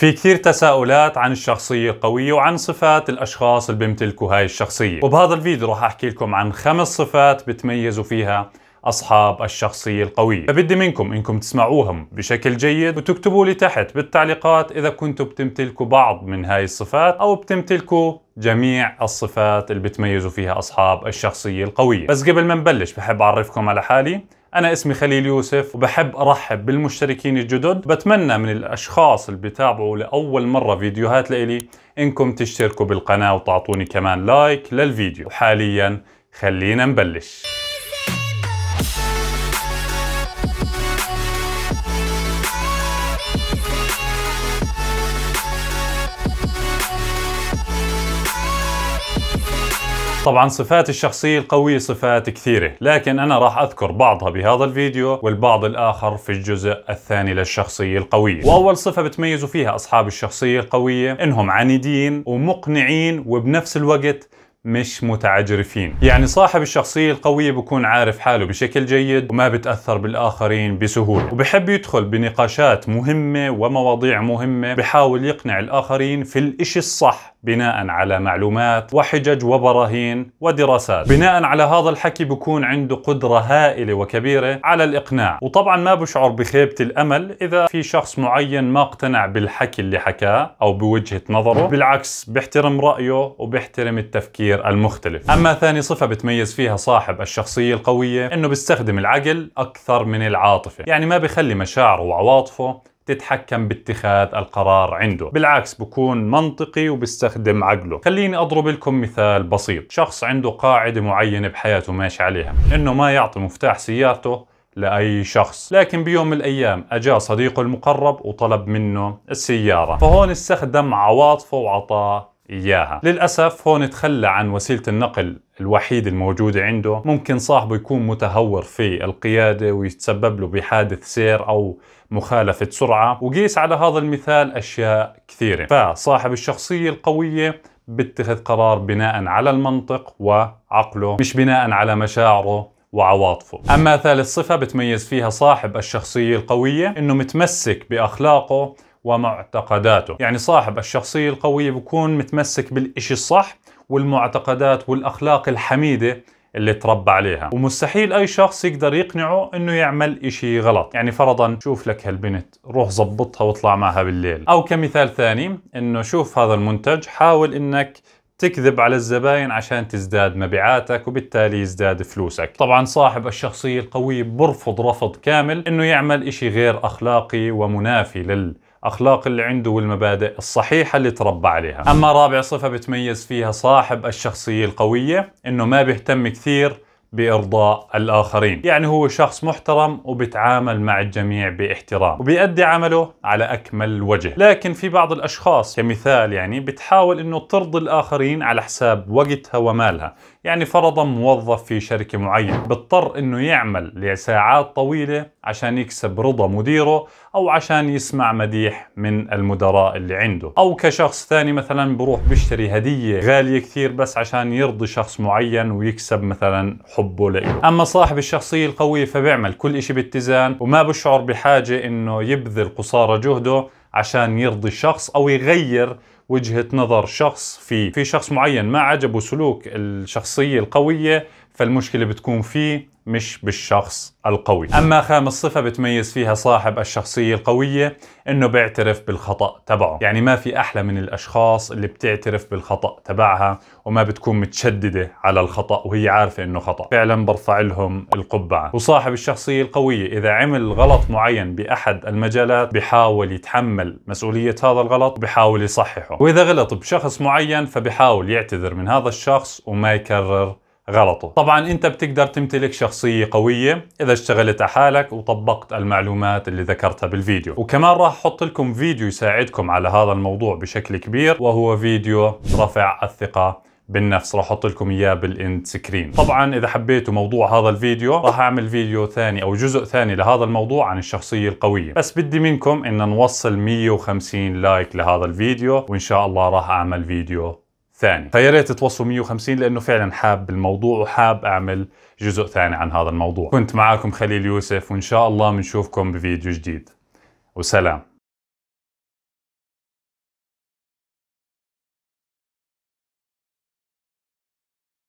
في كثير تساؤلات عن الشخصية القوية وعن صفات الأشخاص اللي بيمتلكوا هاي الشخصية وبهذا الفيديو راح أحكي لكم عن خمس صفات بتميزوا فيها أصحاب الشخصية القوية فبدي منكم إنكم تسمعوهم بشكل جيد وتكتبوا لي تحت بالتعليقات إذا كنتم بتمتلكوا بعض من هاي الصفات أو بتمتلكوا جميع الصفات اللي بتميزوا فيها أصحاب الشخصية القوية بس قبل ما نبلش بحب أعرفكم على حالي أنا اسمي خليل يوسف وبحب أرحب بالمشتركين الجدد بتمنى من الأشخاص اللي بتابعوا لأول مرة فيديوهات لإلي إنكم تشتركوا بالقناة وتعطوني كمان لايك للفيديو وحاليا خلينا نبلش طبعا صفات الشخصية القوية صفات كثيرة لكن أنا راح أذكر بعضها بهذا الفيديو والبعض الآخر في الجزء الثاني للشخصية القوية وأول صفة بتميزوا فيها أصحاب الشخصية القوية إنهم عنيدين ومقنعين وبنفس الوقت مش متعجرفين يعني صاحب الشخصية القوية بكون عارف حاله بشكل جيد وما بتأثر بالآخرين بسهولة وبحب يدخل بنقاشات مهمة ومواضيع مهمة بحاول يقنع الآخرين في الإشي الصح بناء على معلومات وحجج وبراهين ودراسات بناء على هذا الحكي بكون عنده قدرة هائلة وكبيرة على الإقناع وطبعا ما بشعر بخيبة الأمل إذا في شخص معين ما اقتنع بالحكي اللي حكاه أو بوجهة نظره بالعكس بيحترم رأيه وبيحترم التفكير التفكير المختلف أما ثاني صفة بتميز فيها صاحب الشخصية القوية أنه بيستخدم العقل أكثر من العاطفة يعني ما بخلي مشاعره وعواطفه تتحكم باتخاذ القرار عنده بالعكس بكون منطقي وبيستخدم عقله خليني أضرب لكم مثال بسيط شخص عنده قاعدة معينة بحياته ماشي عليها إنه ما يعطي مفتاح سيارته لأي شخص لكن بيوم من الأيام أجا صديقه المقرب وطلب منه السيارة فهون استخدم عواطفه وعطاه إياها للأسف هون تخلى عن وسيلة النقل الوحيد الموجودة عنده ممكن صاحبه يكون متهور في القيادة ويتسبب له بحادث سير أو مخالفة سرعة وقيس على هذا المثال أشياء كثيرة فصاحب الشخصية القوية بيتخذ قرار بناء على المنطق وعقله مش بناء على مشاعره وعواطفه أما ثالث صفة بتميز فيها صاحب الشخصية القوية أنه متمسك بأخلاقه ومعتقداته يعني صاحب الشخصية القوية بكون متمسك بالإشي الصح والمعتقدات والأخلاق الحميدة اللي تربى عليها ومستحيل اي شخص يقدر يقنعه انه يعمل اشي غلط يعني فرضا شوف لك هالبنت روح زبطها واطلع معها بالليل او كمثال ثاني انه شوف هذا المنتج حاول انك تكذب على الزباين عشان تزداد مبيعاتك وبالتالي يزداد فلوسك طبعا صاحب الشخصية القوية برفض رفض كامل انه يعمل اشي غير اخلاقي ومنافي لل الأخلاق اللي عنده والمبادئ الصحيحه اللي تربى عليها اما رابع صفه بتميز فيها صاحب الشخصيه القويه انه ما بيهتم كثير بإرضاء الآخرين يعني هو شخص محترم وبتعامل مع الجميع باحترام وبيأدي عمله على أكمل وجه لكن في بعض الأشخاص كمثال يعني بتحاول أنه ترضي الآخرين على حساب وقتها ومالها يعني فرضا موظف في شركة معينة بيضطر انه يعمل لساعات طويلة عشان يكسب رضا مديره او عشان يسمع مديح من المدراء اللي عنده او كشخص ثاني مثلا بروح بيشتري هدية غالية كثير بس عشان يرضي شخص معين ويكسب مثلا حبه له اما صاحب الشخصية القوية فبيعمل كل اشي باتزان وما بشعر بحاجة انه يبذل قصارى جهده عشان يرضي الشخص او يغير وجهه نظر شخص في في شخص معين ما عجبه سلوك الشخصيه القويه فالمشكلة بتكون فيه مش بالشخص القوي أما خامس صفة بتميز فيها صاحب الشخصية القوية إنه بيعترف بالخطأ تبعه يعني ما في أحلى من الأشخاص اللي بتعترف بالخطأ تبعها وما بتكون متشددة على الخطأ وهي عارفة إنه خطأ فعلا برفع لهم القبعة وصاحب الشخصية القوية إذا عمل غلط معين بأحد المجالات بحاول يتحمل مسؤولية هذا الغلط وبحاول يصححه وإذا غلط بشخص معين فبحاول يعتذر من هذا الشخص وما يكرر غلطه طبعا انت بتقدر تمتلك شخصية قوية اذا اشتغلت على حالك وطبقت المعلومات اللي ذكرتها بالفيديو وكمان راح احط لكم فيديو يساعدكم على هذا الموضوع بشكل كبير وهو فيديو رفع الثقة بالنفس راح احط لكم اياه بالاند سكرين طبعا اذا حبيتوا موضوع هذا الفيديو راح اعمل فيديو ثاني او جزء ثاني لهذا الموضوع عن الشخصيه القويه بس بدي منكم ان نوصل 150 لايك لهذا الفيديو وان شاء الله راح اعمل فيديو ثاني فيا ريت توصلوا 150 لانه فعلا حاب الموضوع وحاب اعمل جزء ثاني عن هذا الموضوع كنت معاكم خليل يوسف وان شاء الله بنشوفكم بفيديو جديد وسلام